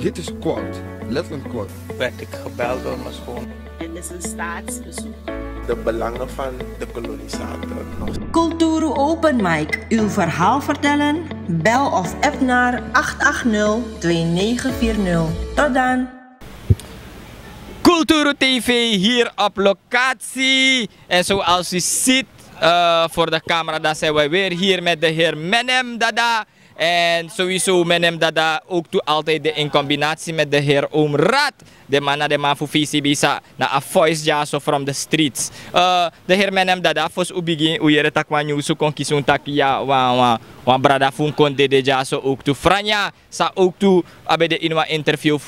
dit is quote. Letterlijk quote. Werd ik gebeld door mijn schoon. dit is een staatsbezoek. De belangen van de kolonisator. Culturo Open Mic. Uw verhaal vertellen? Bel of app naar 880-2940. Tot dan. Culturo TV hier op locatie. En zoals u ziet uh, voor de camera, dan zijn wij weer hier met de heer Menem Dada. En sowieso, menem hem dat ook toe altijd in combinatie met de heer Omrat. De man de man voor bisa na a voice ja so from the streets. Uh, de heer menem dada dat fos u begin, u jere tak man yusu kon tak ja, wa wan, brada fun kon de de ja so ook toe. Franja, sa ook toe, abe de inwa interview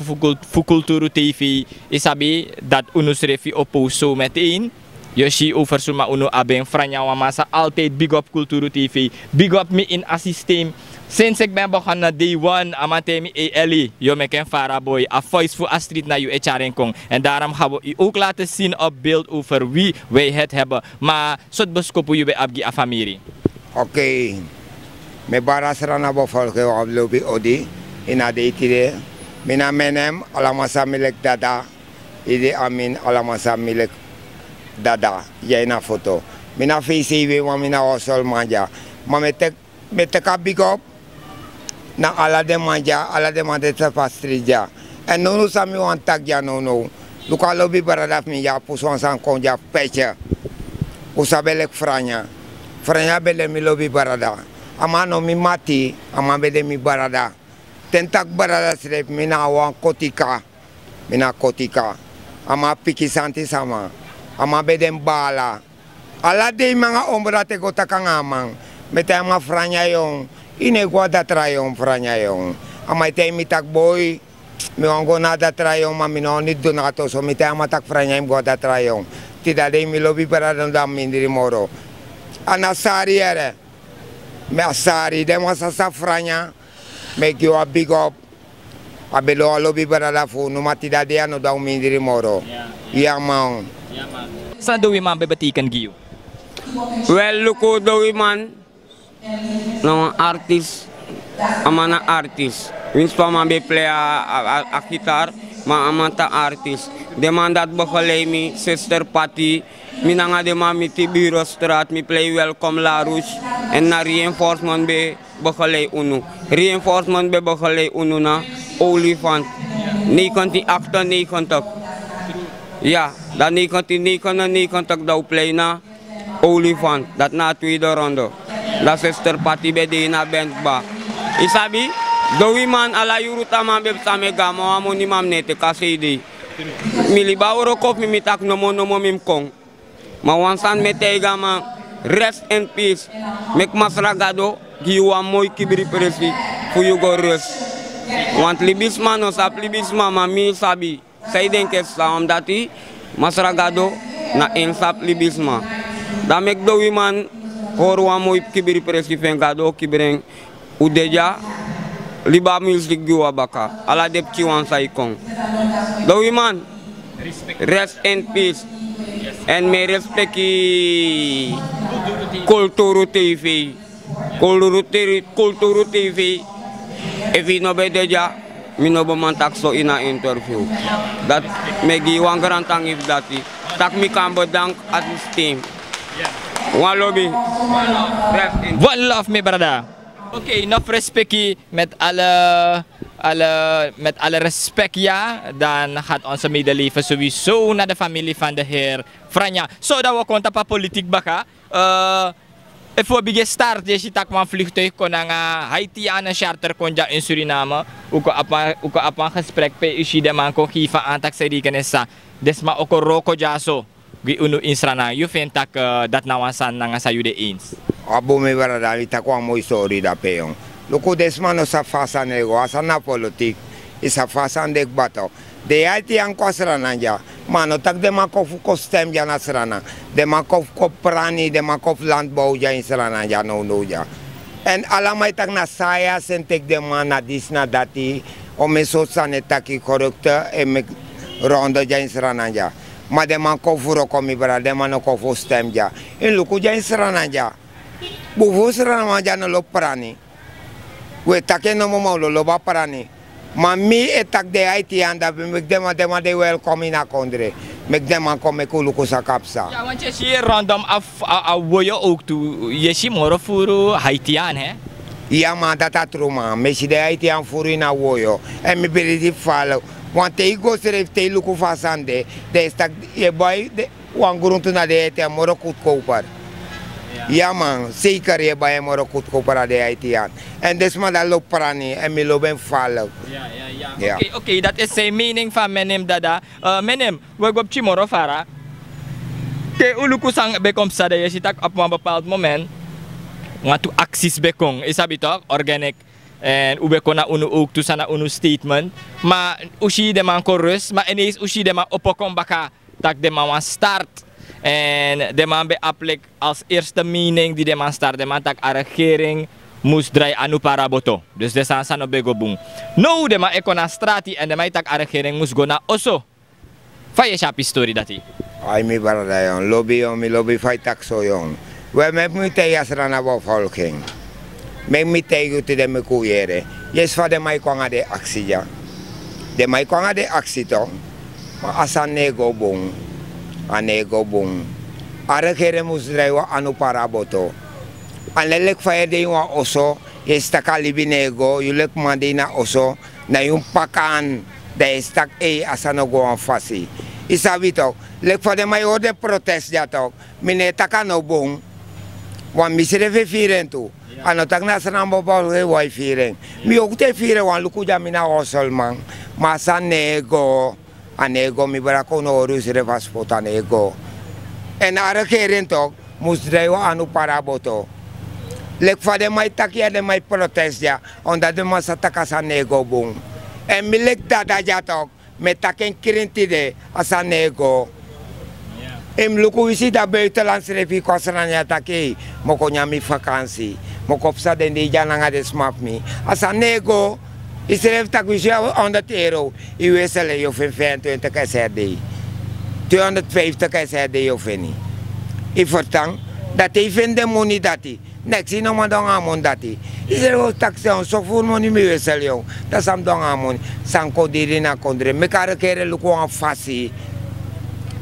voor Kulturu TV, isabi dat refi opo so meteen. Yoshi over suma unu franya Franja masa altijd big up Kulturu TV, big up me in assistem. Sinds ik ben begonnen, day one, amantemi eli, eh, yo me ken faraboy, a voice voor Astrid na je kong. En daarom gaan we u ook laten zien op beeld over wie wij het hebben. Maar, ik beskopen je bij Abgi Afamiri. Oké, okay. me barasra na bevolking op lobby odi, in adeitire. Mina menem, alamasa milek dada, ide amin alamasa milek dada, jij na foto. Mina VCW, mina osol manja. Maar met me kabik op, na ala de manja, ala de manja te fastrija. En no nou sa wan tak nou nou. Luka baradaf mi ja pusuan san kon ja peche. Usa franya. Franya bele mi lobi barada. Ama no mi mati, ama bele mi barada. Tentak barada srep mina na kotika. mina kotika. Ama piki santi sama. Ama beden bala. Ala de manga ombrate takangaman. amang. mete ama franya yon ine kwa da trayon franya yon amai ite mi tak boy mi ongo na da trayon ma mino ni do so ama tak franya im kwa da trayon ti da dei mi lobi para non da mi ndiri moro anasari ere me asari de ma sa sa franya me ki big up abelo bi para la fu no ma ti da de ano da mi ndiri moro ya, ya. ya, ya ma sa bebetikan giu Well, look out man, nou een artiest, amana artiest. Wins van mijn play a gitaar, maar amanta artiest. De man dat begeleid me, sister Patty. Minanga de man met die bureaustraat, me play welcome La Rouge. En na reinforcement be begeleid unu. Reinforcement be begeleid unu na olifant. 1998. Ja, dan 1999 dat play na olifant. Dat na tweede ronde la sester pati be ina bent ba isabi dowi man ala yuru tama be same gamo amoni mam nete kasidi mili ba woro kof mi mitak nomo nomo mim kong ma wansan mete ma rest in peace mek masragado giwa moy kibri presi fuyu go want libis man sa ap libis mama mi sabi say denke sa masragado na insap libis ma da mek horwamo kibiri preski fenga gado kibiren udeja liba music giwa baka ala dep ci wan kong the rest in peace en and may respect kulturu tv kulturu tv kulturu tv if you know deja minobo man takso ina interview that megi wang garantang if dati tak mi kambo dank at his team yeah. One lobby. one love me brother. Oké, okay, nog respectie eh, met alle, alle, met alle respect ja. Dan gaat onze medeleven sowieso naar de familie van de heer Franja. Zodat we konta pa politiek baka. Uh, eh, Even begin start je ziet van vliegtuig kon naar eh, Haiti aan een charter kon in Suriname. Ook apa ook apa gesprek pe ushi de man kon geven aan taxerikenessa. Desma ook roko jaso. unu insrana yu fenta ke eh, nawasan nanga sayu de ins Abu me bara dali ta kwa mo isori da peon loko desmano sa fasa nego asa na politik isa fasa ndek bato de aiti an kwa srana ja mano tak de makov ko stem ja na srana de makof ko prani de land bau ja in ja no no ja en alamai tak na saya e sentek de mana disna dati o mesotsa e korokta emek ronda jain ja ma dema kofuro komi bara dema no kofo stem ja in e is ja in e srana ja bufu no we take no mo lo prani. ba ma etak de haiti we mek dema dema de welcome in a kondre mek dema kom ik ook sa kapsa ja want je zie random af a woyo ook to je Morofuru haitian hè Ja, maar dat had Roma. de Haitian voor in woyo. En me bidden die want i go sere te luku fasande de stak e bai de wanguruntuna de te moro kut kopar Ja man, zeker je bij hem ook goedkoper de Haitiaan. En dus maar dat loopt prani en me loopt vallen. Ja, ja, ja. ja. Oké, okay, okay, dat is zijn mening van menem dada. Uh, menem, we gaan Chimoro Fara. Te ulukusang bekomt sada je tak op een bepaald moment. Want acties bekong, e is dat toch? Organic. En ube kona unu ook tu sana unu statement. Ma ushi deman korus, ma enis ushi deman opokon baka tak deman wan start. En deman be aplek als eerste mening die deman start. Deman tak a regering moest draai anu paraboto. Dus de san sano bego bung. No nou, deman ekona strati en deman tak a regering moest gona oso. Faye shapi story dati. Ay mi barada yon, lobby yon, mi lobby tak takso yon. We met moeten jasra na volking. Men met tegen te de koeieren. Yes, fa de mai aan de actie, De mij kwam de actie, toch? Maar als een nego bon, een nego bon. Arekere moest drijven aan een paraboto. En lelijk van je dingen je stak al nego, je lek mandina osso, na je pak aan, estak stak e als een go aan fasi. Isabi Lek van de mij ode protest, ja toch? Meneer Takano bon, want misere vieren anotak nasanambo balwe wai fireng mi okute fire wan lukuja mina osolman masa nego anego mi barako no orus revaspot anego en ara keren tok musdreyo anu paraboto lek fade mai takia de mai protest ya onda de masa takasa nego bung en mi lek dada jatok metaken kirinti de asa nego Em luku isi daar buiten langs de rivier kwasananya take. Moko nyami vakantie. Moko opsa den de jananga de smap mi. Asa nego. Isi ref tak wisi 100 euro. I wisselen yo vindt 25 SRD. 250 SRD yo fini. I Ik vertang. Dat hij vindt de dat hij. Niks in om dan aan mon dat hij. Is er ook taxi zo voor money mee wisselen jong. Dat is hem dan aan mon. Sanko dirina kondre. Mekaar keren luku aan fastie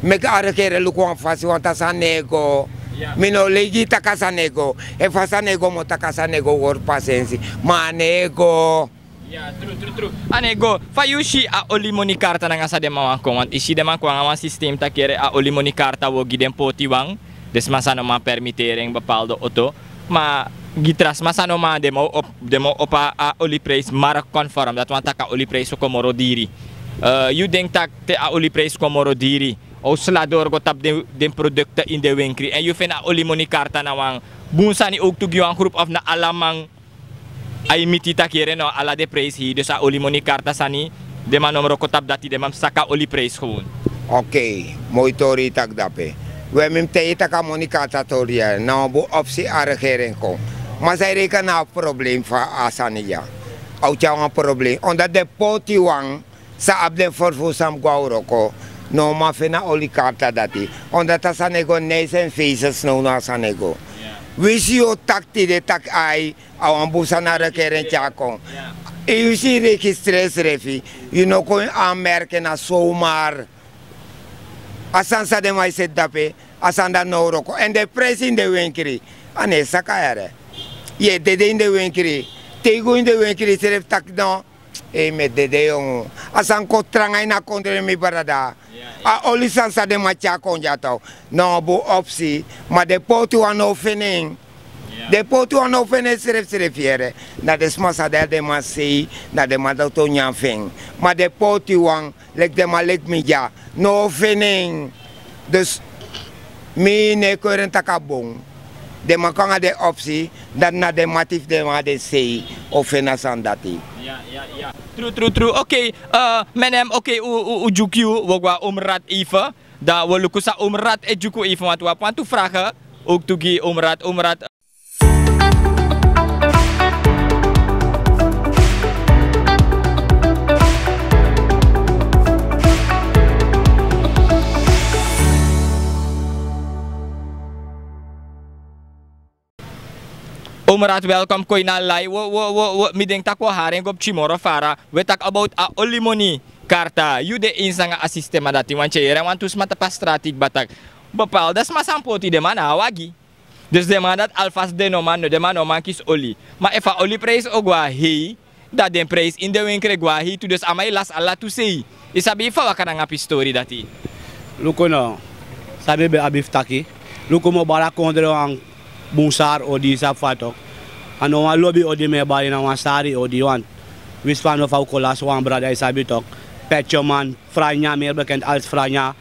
megarekere luku wamfasi wantasanego e mino leigi takasanego efasanego gor pasensi manego Ya, true, true, true. Anego, fayushi a moni karta na nga sa demawangko. Want isi demawangko ang amang ta kere a moni karta wo giden potiwang. Des ma permitering bepaalde auto. Ma gitras masano ma demo op demo opa a oli price mara conform. Dat want ka oli price ko diri. Uh, eh, you think tak te a oli price ko diri? o door go tap den, den in de winkel. En je vindt olimoni karta na wang. Boensani ook een groep of na alamang. Ay miti takere no ala de prijs hier. Dus a olimoni karta sani. De man om roko tap dati de man saka oli gewoon. Oké, okay. mooi tori tak dape. We hebben ka taka monikata toria. Nou bo optie a regering kom. Maar zij rekenen op nou probleem van Asania. Ook jouw probleem. Omdat de poti wang. Sa abden voor voor sam no ma fina oli karta dati. Onda ta sanego neisen faces no na sanego. Wisi o takti de tak ai awan busana rekeren chakon. U ziet registres refi. Je no kon aanmerken als mar Asan sa de mai set dape. Asan da noroko. En de prijs e in de winkri. Ane sakayare. de de in de winkri. go in de winkri seref tak dan. E me dede yon. Asan kotranga ina kontre mi barada a o licença de macha konja tau no bo opsi ma de potu an ofening de potu an ofening seref serefiere na de smasa de de masei na de madato nyafeng ma de potu wan lek de mi mija no ofening dus mi ne koren takabon, de makanga de opsi dan na de matif de ma de sei ofena sandati ja ja ja true, true, true. oke, okay, eh, menem, oke okay, u, u, u jukyu, umrat ifa Da, we kusa umrat ejuku ifa even, tu we want Uktugi umrat, umrat, umrat welkom koi na lai wo wo wo wo mi deng tak wo gop chimoro fara we tak about a olimoni karta you de insanga a dati wan che era wan tus mata pastratik batak bepal das masam poti de mana wagi dus de man dat alfas de no de man mankis oli ma efa oli preis ogwa hi dat den preis in de winkre gwa hei tu dus amai las ala tu sei isabi fa wakana ngapi story dati lukono sabe be abiftaki taki lukomo bala ang busar o di tok, Ano nga lobby o di me bali ng Masari o di Juan. Wispano Faukola, Suang Brada Isabitok, Pechoman, Franya, Mirbekent, Als Franya,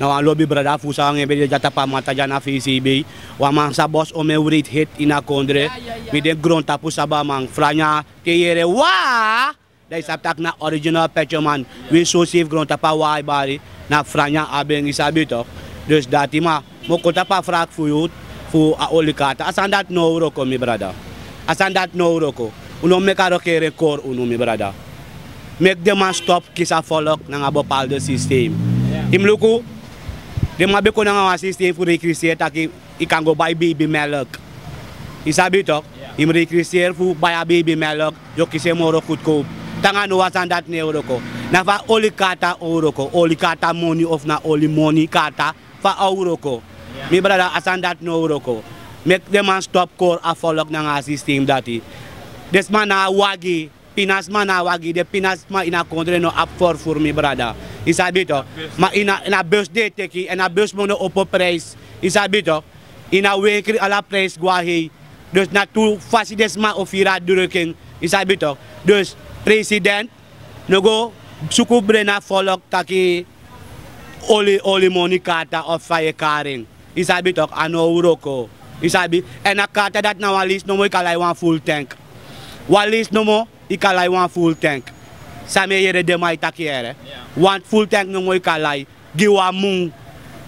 na wa lobi brada fusa ang ebe jata pa mata jana fi sibi wa man sa boss o me writ hit ina kondre mi ya, ya, ya. den gron tapu man franya te yere wa da na original pechoman we so ground gron tapa wa bari na franya abeng isabito dus datima mo kota frak fuyut fu a oli kata asan dat no uroko mi brada asan dat no uroko uno me karo kere kor uno mi brada make them a stop kisa folok nang abo paldo system yeah. imluku dem mabe ko nang awa system fu recreate taki ikango bay baby melok isabi tok yeah. im fu bay a baby melok yo se moro kutko tangano asan dat ne uroko na fa oli kata uroko oli kata money of na oli money kata fa uroko Mi brada asan dat nou roko. Make de man stop a folok na nga system dati. Des man na wagi. Pinas man na wagi. de Pinas man ina kontre no up for for mi brother. Isabi to. Ma ina, ina de teki. ina a bus mo op opo prijs. Isabi to. Ina wekri ala prijs gwahi. Dus na tu fasi des man ofira ira drukken. Isabi Dus president. go suku brena folok taki oli oli monikata of fire caring. Isabi sabi talk, I know Uroko. isabi sabi, and a car that now at least no more, want full tank. At least no more, I want full tank. Same here de takiere. Want full tank no more, I Giwa mung.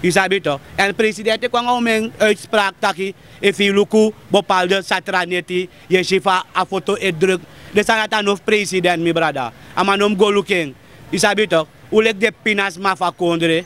You toch? En president kwam om een uitspraak taki. If you look satraneti, je shifa a foto druk. De sanatan of president, mi brada. Amanom go looking. isabi sabi Ulek de pinas mafakondre. kondre. Eh?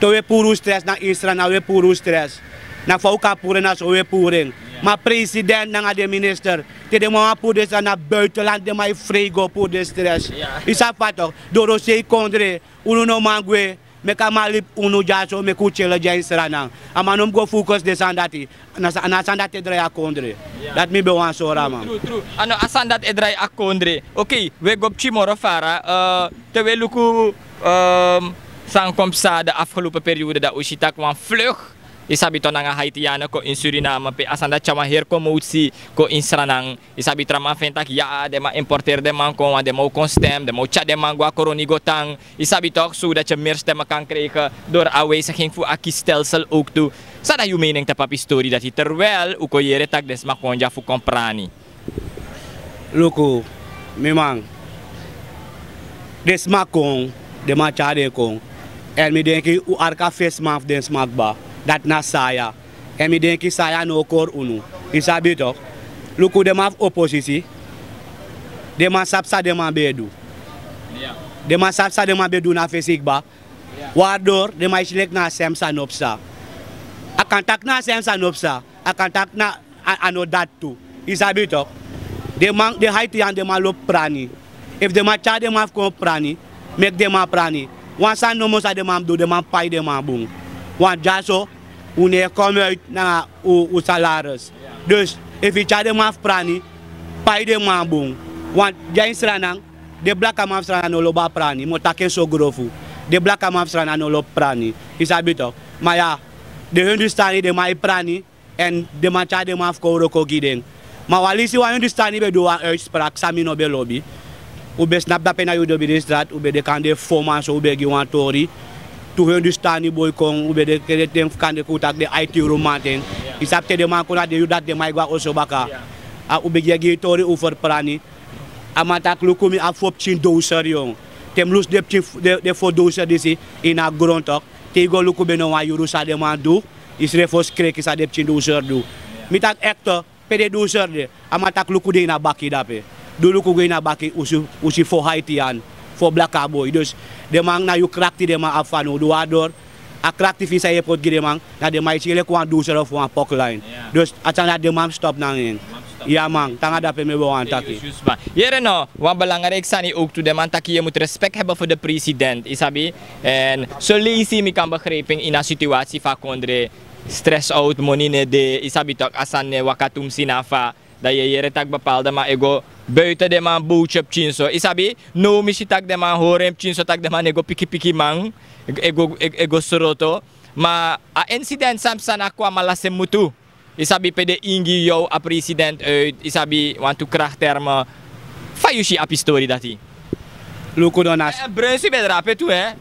to we puru stress na isra na nou we puru stress. Na fauka pure na so we puring. Maar president na de minister, te de mama pure sa na buitenland de mai frigo pure stress. Isa fato, doro se kondre, uno no mangwe, me kamalip uno jaso me kuchele jaisra na. Amanom go focus de sandati. Na na sandati e dre akondre. Yeah. Dat mi bewan so man. True, true. Ano asandat edrai akondre. Okay, we gopchi morofara, uh, eh, te we luku um, sa de afgelopen periode dat ushitak kwam vlug. Is to nanga ko in Suriname pe asanda chama her ko ko in Sranang. Isabi trama fentak ya de ma importer de man kon de mo constem de mo cha de man gua koroni gotang. Isabi toch so dat je meer stemmen kan krijgen door aanweziging voor akistelsel ook toe. Sada yu mening te papi story dat hij terwijl uko yere tak des ma konja fu comprani. Luku, memang. desma kong, de ma cha de kong. And me denki u arka face maaf den smak Dat na saya. En denk denki saya no kor unu. Isabi tok. Luku de maf oposisi. De man sap sa man bedu. Yeah. man sap sa man bedu na fesik ba. Yeah. Waardoor man na sem sa nop sa. A kantak na sem sa nop sa. A kantak na ano dat tu. Isabi tok. De man de haiti an de man lop prani. If de man cha de man kon prani. Mek de man prani. Want staan noemen ze de man doe, de man paai de man boem. Want ja zo, wanneer je komt uit naar je salaris. Dus, if je de man nou prani, paai de man boem. Want jij stranang, de blakke man stranang no loba prani, maar takken zo grofu. De blakke man stranang no lo prani. Is dat beter? Maar ja, de Hindustani de man prani en de man tja de man afkoren kogiden. Maar wat is die Hindustani bedoel aan uitspraak, no Belobi. lobby. bien snap da pena yo de de strat, oube de kande formasyon, oube ge wan tori. Tou yon di stani boy kong, oube de kere ten kande koutak de IT romanten. Yeah. Isap te deman kon ade yon dat deman igwa oso baka. A oube ge ge tori ou for prani. Ama tak lo komi a fop chin douser yon. Tem lous de, de, de fo douser disi, ina grontok. Te yon lo koube nan wan de sa deman do, isre fos krek isa de chin douser do. Yeah. Mi tak ekto, pe de douser de, ama tak lo de ina baki da pe. Dulu ko gina baki usi usi fo Haitian, fo black cowboy. Dus demang na yu krakti demang afano duador. A krakti fi sa yepot gi demang na demang chile ko an sero of pok line. Dus acha na demang stop nangin. Ya mang tanga dapen me bawa antaki. Ya reno, wa belangrijk zijn hier ook tu de respect hebben voor de president, isabi. En so lees mi kan begrijpen in a situasi fa kondre stress out monine de isabi tok asane wakatum sinafa dat je je tak bepaalde maar ego buiten de man op chinso. Isabi, no je tak de man horem chinso tak de man ego piki piki man ego ego soroto. Ma a incident samsan aku amala semutu. Isabi pede ingi jou a president uit. E, Isabi want to krachttermen. Fayushi apistori dati. Luku donas. Eh, Brunsi bedrape tu eh.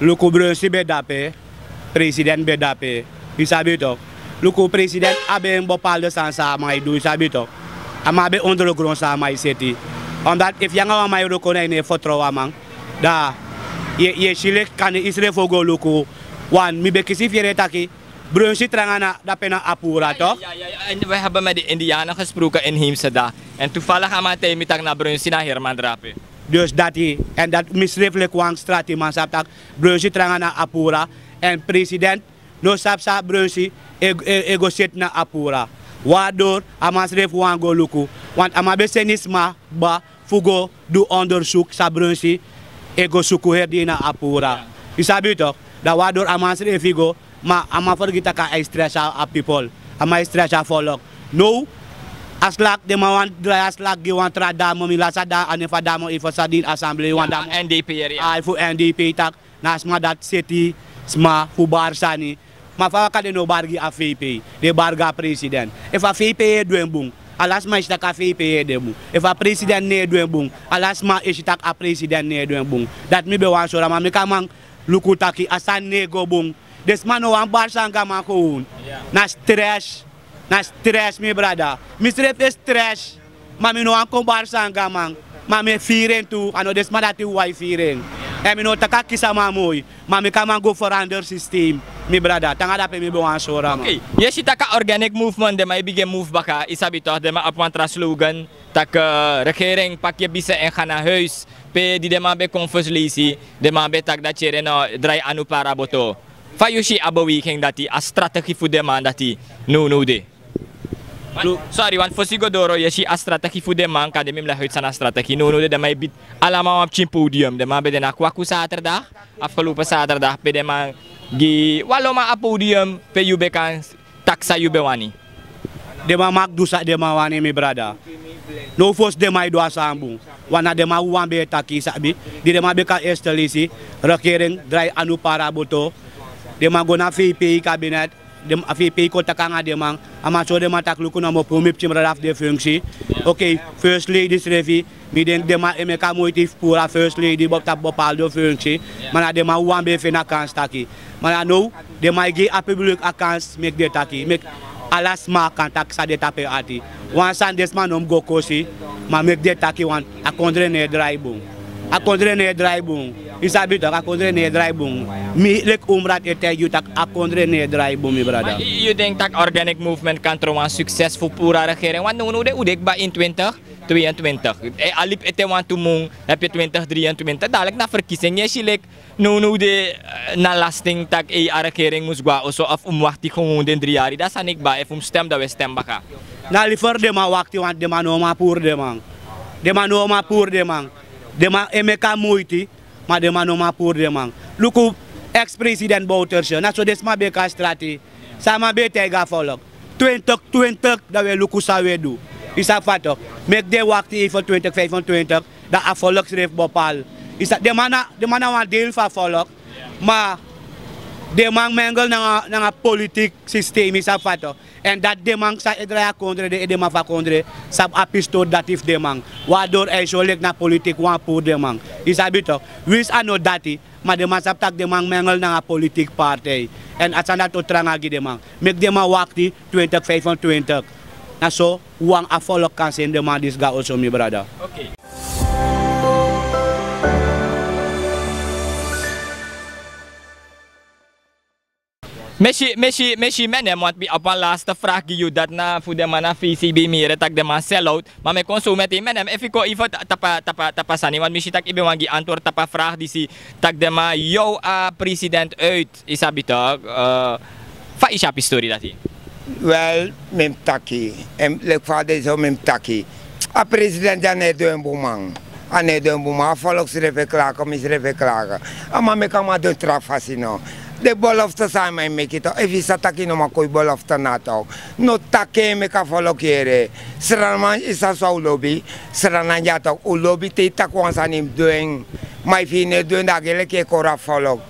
Luku Brunsi bedrape. President bedrape. Isabi toch loko president abe een bepaalde sansa sama do sabito ama be onder de grond sama seti omdat if yanga wa mai roko nei fotrowa man da ye ye shile kan isre fogo loko wan mi be kisi fiere taki Brunsi trangana da pena apura toch? Ja, ja, ja. En we hebben met de Indianen gesproken in Heemseda. En toevallig aan mijn mitak naar Brunsi naar Herman Drape. Dus dat hij, en dat misleeflijk wang straat in man Brunsi trangana apura. En president no sap sap brunsi ego, e, e, ego na apura wador amasre refu ango luku want ama ba fugo du onderzoek sa brunsi ego suku herdi apura isabi da waardoor amasre figo ma ama kita ka estresa a people ama a folok no aslak de wan dry aslak gi wan tra mo mi lasa da ane fa mo ifo sadin assembly wan damo NDP yeri NDP tak nasma dat city sma fu barsani Mas fala cadê no bargi a FIP, e. de barga president. E, e, e a FIP é do embum. Alas mas ishtak a FIP é do embum. E a president ne é do Alas mas a Dat me bewan chora, mas me camang lukutaki asa nego bum. Des man nou wan bar sanga man kohun. Na stress, na stress mi brada. Me strep stress. Mas no wan kom bar sanga man. Mas firen tu, ano des man dati wai firen. En me nou takaki sama kisa mamoi. go for under system. mi brada tanga da pe mi bon ansora okay. yeshi taka organic movement de mai bige move baka isabito de ma apantra slogan tak uh, regering pak je bise en khana huis pe di de ma be confus lisi de ma be tak da chere no dry anu para boto fa abawi keng dati a strategy fu de ma dati no no de Lu, sorry, wan fosigo doro yeshi a strategi fu de man kade mim la sana strategi no no de mai bit alama chim podium de ma be de na kwaku pa sa saterdag pe de ma gi waloma apodium pe yube kan taksa yube wani dema mak dusa dema wani mi brada no fos mai do asambu wana dema wan be taki sabi di dema be ka estelisi rekering dry anu para boto dema gona VP kabinet Afi pey kou takan an deman, anman sou deman tak lukou nan mou pou mip tim radaf de fung si. Ok, first lady srevi, mi den deman eme ka mouti fpura first lady bok tap bopal do fung si. Man an deman ou an befen akans taki. Man an nou, deman ge apublik akans mek detaki. Mek alas makan tak sa deta pe ati. Wan san desman om gokosi, man mek detaki wan akondre ne dra i bon. a kondre ne dry boom. Isabi tak a kondre ne dry Mi lek umrat ete you tak a kondre ne mi brada. You think tak organic movement kan trouwen succesvol voor pura regering? Want nu de udek ba in 20? 22. Eh, alip ete want to heb je 20, 23. Dadelijk na verkiezing. Je lek nu nu de eh, na lasting tak e a regering moest gwa oso af umwachti gewoon den driari. jaar. Dat zijn ba. If um stem dat we stem baka. Na liver de ma wakti want de man ma pur de mang De man ma pur de mang Demang emeka moiti, ma demang eh, no mapur demang. Luku ex-president Bouterse, na so desma beka strati. Sama be tega folok. twintig twentek, dat we luku sawe do. Isa fatok. met de wakti even 20, 25, dat a folok schreef bopal. Isa, de man de man wan deel van folok, maar de man mengel na, na politiek systeem, isa fatok. En dat demang sa idraya kondre de edema van kondre sa dat datif demang. Waardoor hij e zo lek na politiek want voor demang. Is dat bitok? aan ano dati, maar de man saptak demang mengel na politiek partij. En als dat tot trangagi demang. Mek demang wakti 2025. Na so, wang afolok kan sen demang disga also mi brada. Okay. Messi, Messi, Messi men hè, eh, want op een laatste vraag je dat na voor de mannen VCB meer dat de man sellout, maar met consument men hem even ko even tapa tapa tapa sani, want misschien tak ibe wangi antwoord tapa vraag die si tak de man eh, yo a eh, president uit is toch? uh, fa is story dat hij. Wel, mem taki, en lek vader zo taki. A president dan hij doen boemang. Ane ah, doen boemang, ah, volks refe klagen, mis refe A ah, Ama me kan maar doen trafasino de belofte zijn mij mee kito. Even zat ik nog maar koi belofte na tau. No take me ka follow kere. Sraman is so lobby. Sranan ja ulobi lobby te tak wan im doen. Mai fine doen da gele ke kora follow.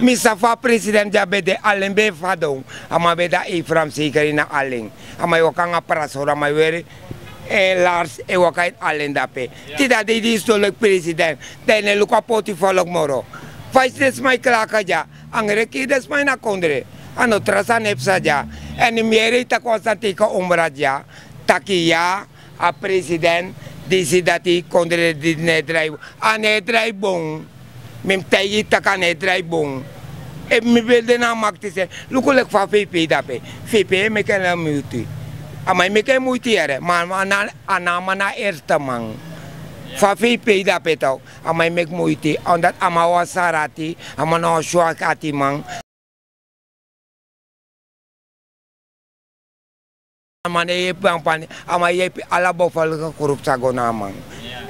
Misa fa president ja be de allen be fadon. Ama be da Efram zeker in allen. Ama yo kan aparasora mai were. En Lars, en ook uit allen dape. Tida de die is president. Tijne luka poti volk moro. Vice des mij klakaja. Angrekida maina kondre. Ano trasa nep saja. En meer tak wasantika omraja. Takia a president die dati kondre di nedrai. A nedrai bon. Mim tayi tak a nedrai bon. E mi belde na makti se. Lukulek fa VP dape. VP e me kena muti. Amai me kena muti ere. Maar ana eerste Fafi yi pe yi dapet av, amay mèk mou iti. Ondat amawan sa rati, aman anjouan ki ati man. Aman yi epi anpan, amay yi epi ala bofal kouroup sa gounan man.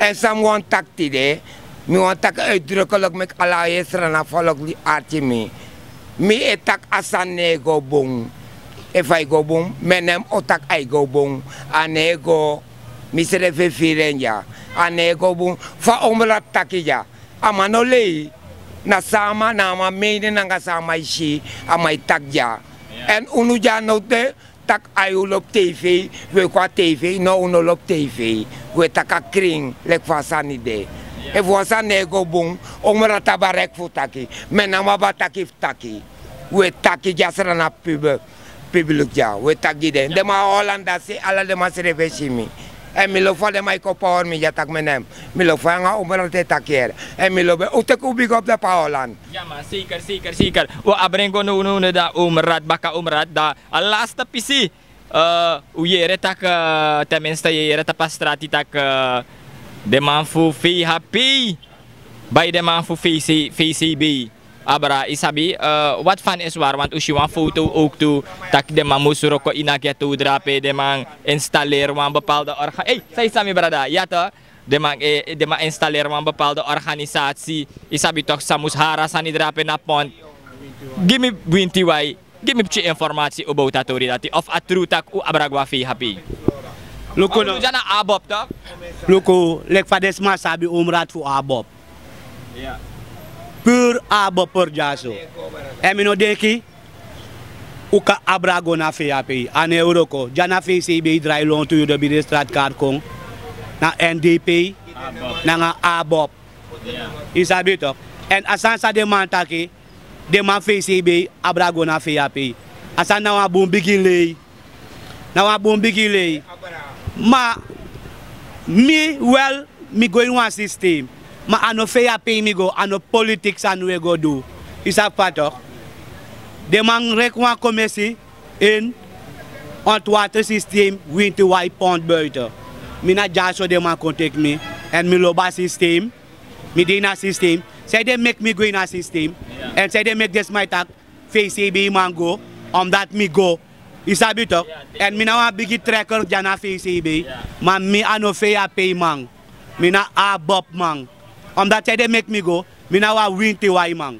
Ensam wan tak ti de, mi wan tak e dure kolok mèk ala yesran anfalok li ati mi. Mi e tak asan ne go bon, e fay go bon, menem o tak ay go bon, ane go bon. misere fe firenja anego bu fa omla takija amano nasama na sama na ma mene na sama amai takja en unuja ja no te tak ayul tv we kwa tv no unu op tv we taka kring lek fasani de e vosa nego boom, omra tabarek taki. mena ma taki we taki jasra na pub ja we takide de de ma ala de ma serevesimi en mi lo fa de mai ko por mi jatak menem mi lo fa nga umar te takier En mi lo be utek ubi de paolan ja ma zeker zeker zeker o abrengo no no nou, da umrat baka umrat da alasta pisi uh, eh, u jere tak uh, tenminste jere tapastrati tak eh, de man fi happy bij de man fi VCB. abra isabi eh, what fan is war want ushi wan foto ook to tak de mamu inakia tu drape de mang installer wan bepaalde orga hey sai sami brada ya to de man eh, de mang installer wan bepaalde organisasi isabi tok samus hara sani drape na pont me winti wai me chi informasi about tatori dati of atru tak u abragwa fi happy Luku no. Jana abob tok. Luku lek fades ma sabi umrat fu abob. Yeah. puur abo per jaso emino denki uka abrago na fe api euroko jana fe cb drai to you de bide strat kong na ndp na nga abop Isabito. en asansa de mantaki de man fe cb abrago na fe api asan na wa bum lei na wa bum ma me wel, me going one system Ma anou fe api mi go, anou politik sa nou e go do. Isap patok. Deman rek wak kome si, en, antwate sistem, winti waj pond bwete. Mina jaso deman kontek mi, en mi loba sistem, mi deyna sistem, sey demek mi gwenna sistem, en sey demek desmaitak, fey sebi man go, om dat mi go. Isap itok. En mi nan wak bigi trekor jan a fey sebi, man mi anou fe api man, mi nan a bop man, Om da chè de mèk mi go, mi nan wè winti wè iman.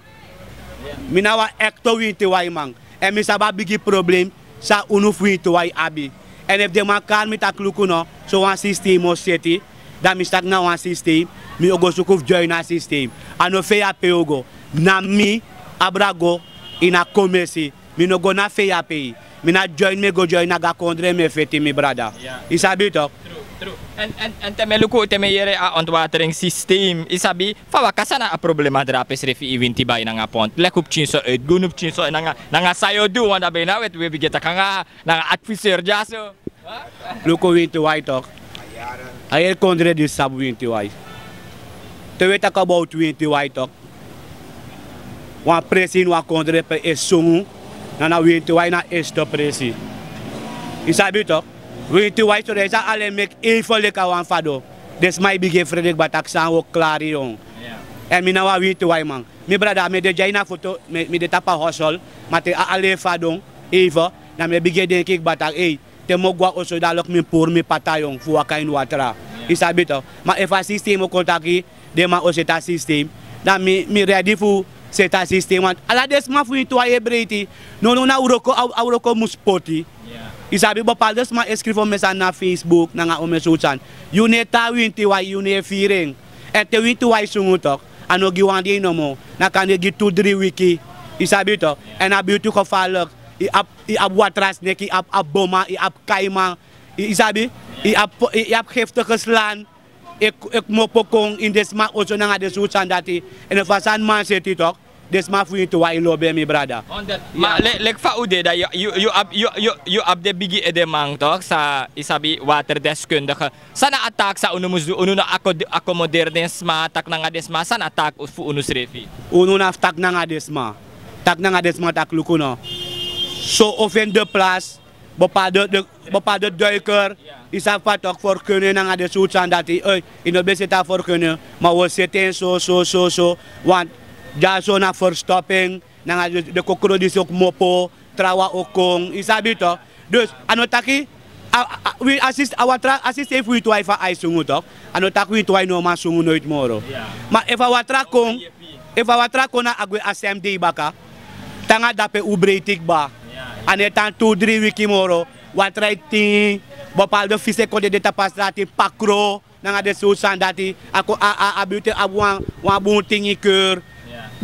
Mi nan wè ekto winti wè iman. E mi sabè a bigi problem sa unou fwinti wè i abi. En ef de man kan mi tak lukou nou, so wè an sistem o seti, dan mi stak nan wè an sistem, mi o go soukouf join an sistem. An o fey api o go. Nan mi, Abrago, in a komesi, mi nan go nan fey api. Mi nan join me go, join aga kondre me feti mi brada. I sabi to? True. En, en, en te luku teme yere a systeem Isabi, wa kasana a problema drapes refi i winti bay nanga pont. Lek up chinso uit, gun up chinso nanga, nanga sayo du, wanda bay na wet webi geta kanga, nanga adviseur jaso. Luku winti wai tok. Ayer kondre di sabu winti wai. Te weta kabou tu winti wai tok. Wan presi nwa kondre pe esungu, nana winti wai na esto presi. Isabi tok. Weet u wat is alleen met even lekker aan vado. Dus mijn begin Frederik Batak zijn ook klaar jong. En mina wa weet u wat man. Mijn brada met de jaina foto met de tapa hustle, Maar te alleen vado even. Dan mijn bige denk ik Batak hey. Te mo gwa oso dalok mijn poer mijn pata jong. Voor in watra. Is dat beter? Maar even systeem ook contacten. De ma oso dat systeem. Dan mijn ready voor zeta systeem. Want alla desma voor je toe je breedte. No no na uroko uroko muspoti. Isabi bo ba paldos mga escrevo mesan na Facebook na nga umesusan. Yuneta winti wa yune firing. Ete winti wa sungutok. Ano giwandi no mo. Na kanya gitudri wiki. Isabi to. en a beauty ko falok. I ap i ap watras neki ap ap boma i ap kaima. I i ap i ap hefte geslaan. Ik, e, ik e mopokong in desma oso na nga desusan dati. En fasan man se titok this ma fu to wai lobe mi brada on yeah. ma lek lek fa ude da you you you you you up de bigi edemang eh, tok sa isabi water deskundige sana attack sa uno musu uno na ako accommoder desma ma tak na nga ma sana attack fu uno srefi uno na tak na nga ma tak na nga des ma tak lukuno so offender plus bepaalde, de, bepaalde duiker is aanvat ook voor kunnen. Dan de zoet aan dat hij, in de beste daarvoor kunnen. Maar we zitten zo, zo, zo, zo. Want Jason na for stopping, de kokrodis ook mopo, trawa okong, isabi toch? Dus anotaki we assist our assist if we twa for I sungu toch? we twa no man sungu nooit moro. Maar if our trakong, kong if our track agwe SMD baka, tanga dape ubreitik ba. Yeah. Ane 2 3 wiki moro, de right thing bepaalde de konden dit pas laten pakro, dan hadden ze dati, aku a a a buiten abu een boon tingi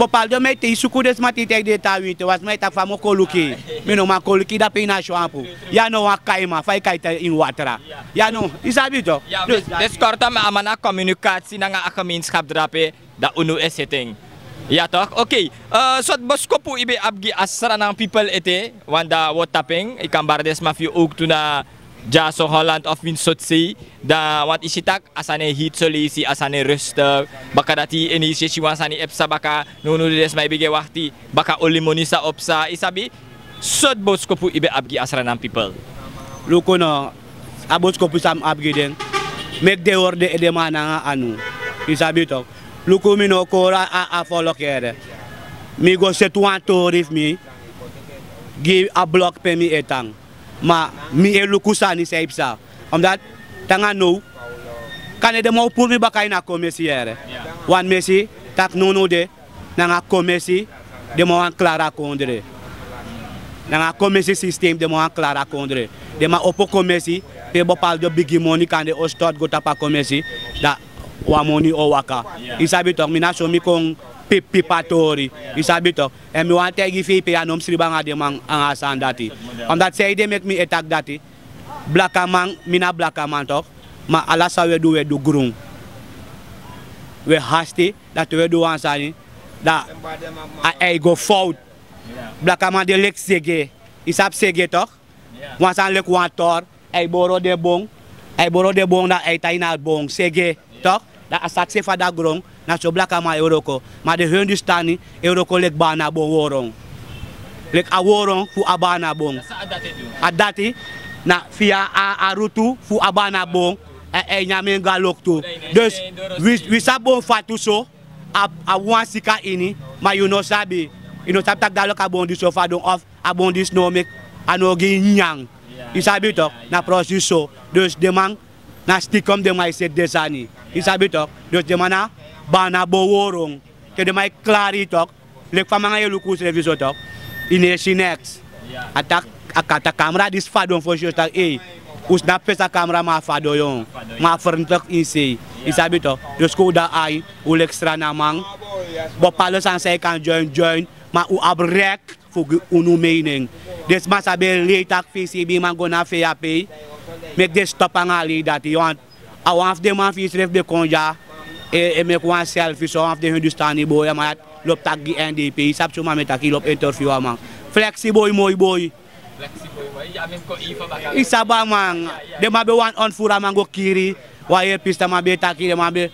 Bopal do mei tem suco desse matite de tawinte, was mei tá famo coluki. Mino ma coluki da pina shampoo. Ya no wa kaima, fai kaita in watra. Ya no, isabi Dus des ma amana communicatie na nga gemeenschap drape da unu esetting. Ya toch? Oké. Okay. Uh, eh, boskopu ibe abgi asra people ete wanda wotapeng ikambar des mafio ug tuna ja Holland of min sotsi da wat isitak asane hit si asane röster eh, baka dati ini si wasani epsa baka nunu des mai bige wahti baka olimonisa opsa isabi sot boskopu ibe abgi asranan people abos aboskopu sam abgi den mek de worde ede mana anu isabi tok mino kora a a follow kere mi go setuan torif mi give a block pemi etang Maar mi e lukusa ni seip sa. Omdat tanga no kan e de mo pour mi bakai na komesi ere. Wan mesi tak no no de nanga komesi de mo an klara kondre. Nanga komesi system de mo an klara kondre. De ma opo komesi pe bopal de bigi money kan de ostot go tapa komesi da wa moni o waka. Isabi tok mi so mi kong pipi patori. It's en bit of. And me want to give people a num sriba nga dem asan dati. On say make me attack dati. blaka amang, mina blaka Ma sa we do we do We hasti dat we do ansani. That I, go fout. blaka de lek sege. isab sege talk. Once lek wan tor. I boro de bong. ei boro de bong that I bon bong sege talk. That I satisfy that Nați o blaca ma euroko, ma de hindustani stani, euroko lek bana bon woron. Lek a woron fu abana bon. A dati, na fia a, a fu abana bon, e, e nyamen ga lok tu. Dus, wi, wi sa fatu so, a, a wan sika ini, ma you no sabi. You no sabi tak dalok a bon di sofa don of, a bon di snomik, a no gi nyang. You sabi tok, na prosi so. Dus demang, na stikom demang iset desani. You sabi tok, dus demang na, bana boworong kede mai klari tok lek pamanga yelu kus reviso tok ine shinex atak akata kamera dis fadon for sure tak eh us na pesa kamera ma fado yon ma ferntok inse isabi tok dus ko da ai ul extra na mang bo palo san sai kan join join ma u abrek fu unu mening des ma sabe letak PCB man gona fe ape make des stop an ali dat you want I want them off is ref the konja. Emekwa e, själv försvann för Hindustani boy med un des pays ça NDP sap cuma metaki lop interview amang. Flexi boy moy boy. Flexi boy moy jamin ko ifa one ya, ya. on fura mango kiri. Wire pista mabe taki dem abe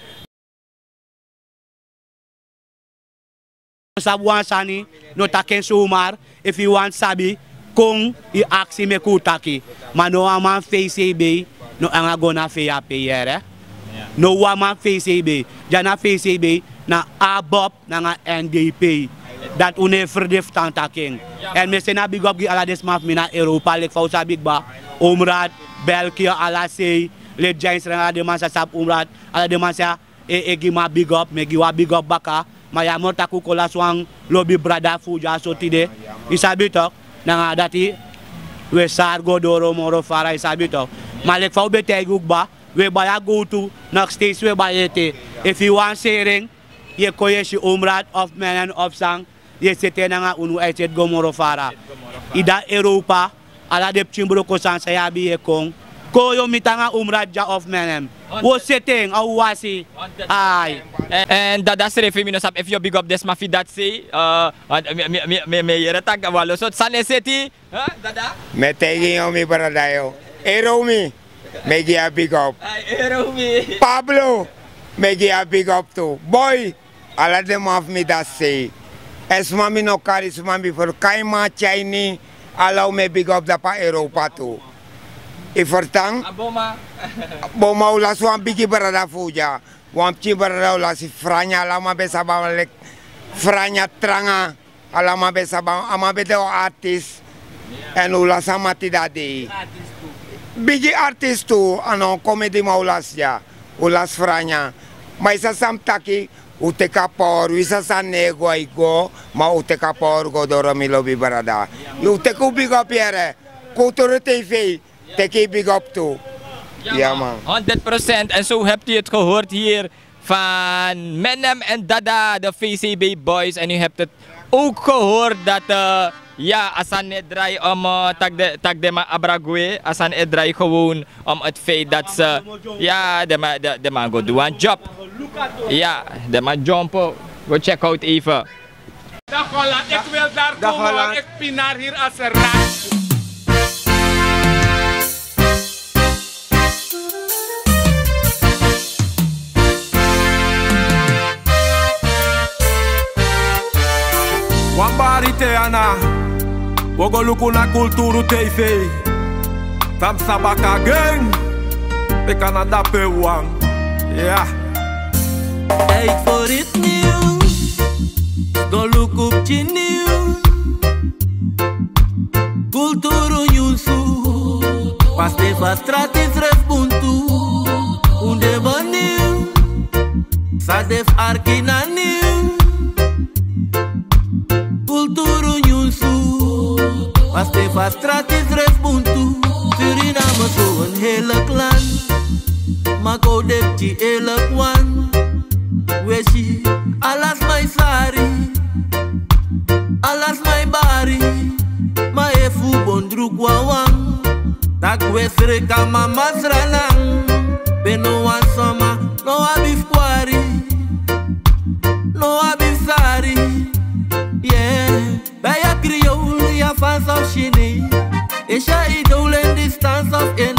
Sabuan sani no taken sumar if you want sabi kong i aksi me kutaki mano aman face e be no anga gona fe Eh? no woman VCB, jana VCB na ABOP na nga NDP. Dat une verdif tantaking. And me sena big up gi ala des maf mina Europa lek fausa big ba. Umrat, Belkia ala sei, le Jains ala deman sa sap umrat, ala deman sa e eh, e eh, gi ma big up, me gi wa big up baka. Maya mor taku kola swang lobi brada fuja so tide. Isabitok na nga dati we sargo doro moro fara isabitok. Malek fau betay ba. we I go to next stage whereby If you want sharing, your of men and of sang, you sit in and unu etet in Ida Europa, ala de chimbro ko san sa yabi ye of men. Wo sitting au wasi. Ai. En dat dat sap if you big up this mafi dat say uh me me me so dada. Me tegi yo eromi. Ero may I big up. Eh, Pablo, may I big up too. Boy, all of them have me that say. As eh, mami no carry mami for Kaima, Chinese, allow me big up the pa Europa too. Tang. Aboma. Aboma ulas wan bigi berada fuja. Wan pci barada ulas franya lama besa balik. Franya tranga alama besa bang ama beteo artis. En sama tidak di. bigi artistu ano komedi ma ulasya ulas franya ma isa sam taki uteka por isa san nego igo ma uteka por godoro milo bi barada uteku bigo piere kulturu tv teki big up to ja man 100% en zo hebt u het gehoord hier van Menem en Dada, de VCB Boys. En u hebt het ook gehoord dat uh, ja, Asan Edrai om uh, de tag Abragwe, Asan Edrai gewoon om het feit dat ze ja, de de, de ma go do een job. Ja, de ma jumpen. Oh. We check out even. Dag Holland, ik wil daar komen, ik naar hier als een raad. ana Ogoluku na kulturu teifei Tam sabaka gang Pe Canada pe wang Yeah Eik for it new Goluku pchiniu Kulturu nyusu Paste fastratis răzbuntu Unde băniu Sadef arkinaniu Vastrat is resbuntu Suriname zo een my land Maar kodepti eerlijk wan Weshi alas my sari Alas my bari Ma efu bondruk wawang Tak wesreka mama sranang Beno I'm sure he don't lend the stance of any